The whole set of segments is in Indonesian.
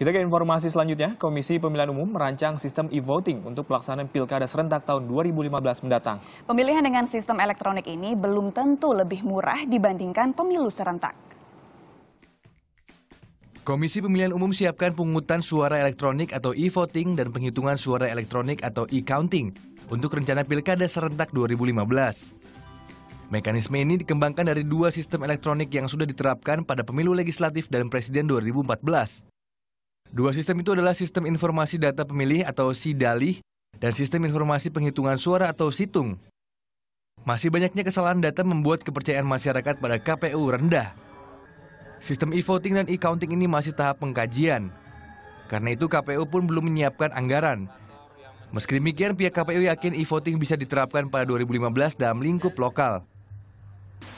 Kita ke informasi selanjutnya, Komisi Pemilihan Umum merancang sistem e-voting untuk pelaksanaan Pilkada Serentak tahun 2015 mendatang. Pemilihan dengan sistem elektronik ini belum tentu lebih murah dibandingkan pemilu serentak. Komisi Pemilihan Umum siapkan pungutan suara elektronik atau e-voting dan penghitungan suara elektronik atau e-counting untuk rencana Pilkada Serentak 2015. Mekanisme ini dikembangkan dari dua sistem elektronik yang sudah diterapkan pada pemilu legislatif dan presiden 2014 Dua sistem itu adalah sistem informasi data pemilih atau SIDALI dan sistem informasi penghitungan suara atau SITUNG. Masih banyaknya kesalahan data membuat kepercayaan masyarakat pada KPU rendah. Sistem e-voting dan e-counting ini masih tahap pengkajian. Karena itu KPU pun belum menyiapkan anggaran. Meski demikian, pihak KPU yakin e-voting bisa diterapkan pada 2015 dalam lingkup lokal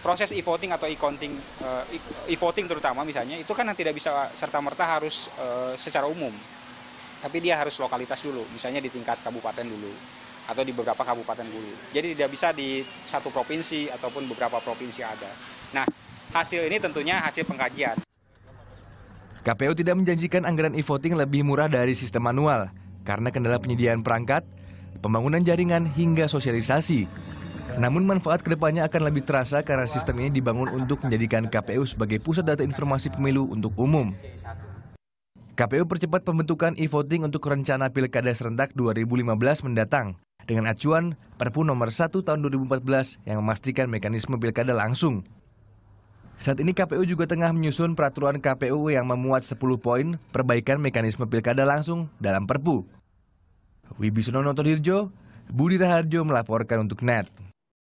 proses e-voting atau e-counting, eh, e-voting terutama misalnya, itu kan yang tidak bisa serta-merta harus eh, secara umum. Tapi dia harus lokalitas dulu, misalnya di tingkat kabupaten dulu, atau di beberapa kabupaten dulu. Jadi tidak bisa di satu provinsi ataupun beberapa provinsi ada. Nah, hasil ini tentunya hasil pengkajian. KPU tidak menjanjikan anggaran e-voting lebih murah dari sistem manual, karena kendala penyediaan perangkat, pembangunan jaringan hingga sosialisasi namun manfaat kedepannya akan lebih terasa karena sistem ini dibangun untuk menjadikan KPU sebagai pusat data informasi pemilu untuk umum. KPU percepat pembentukan e-voting untuk rencana pilkada serentak 2015 mendatang dengan acuan Perpu nomor 1 tahun 2014 yang memastikan mekanisme pilkada langsung. Saat ini KPU juga tengah menyusun peraturan KPU yang memuat 10 poin perbaikan mekanisme pilkada langsung dalam Perpu. Wibisono Notodirjo, Budi Raharjo melaporkan untuk NET.